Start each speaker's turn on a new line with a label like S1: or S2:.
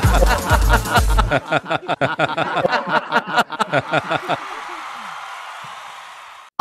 S1: ha ha ha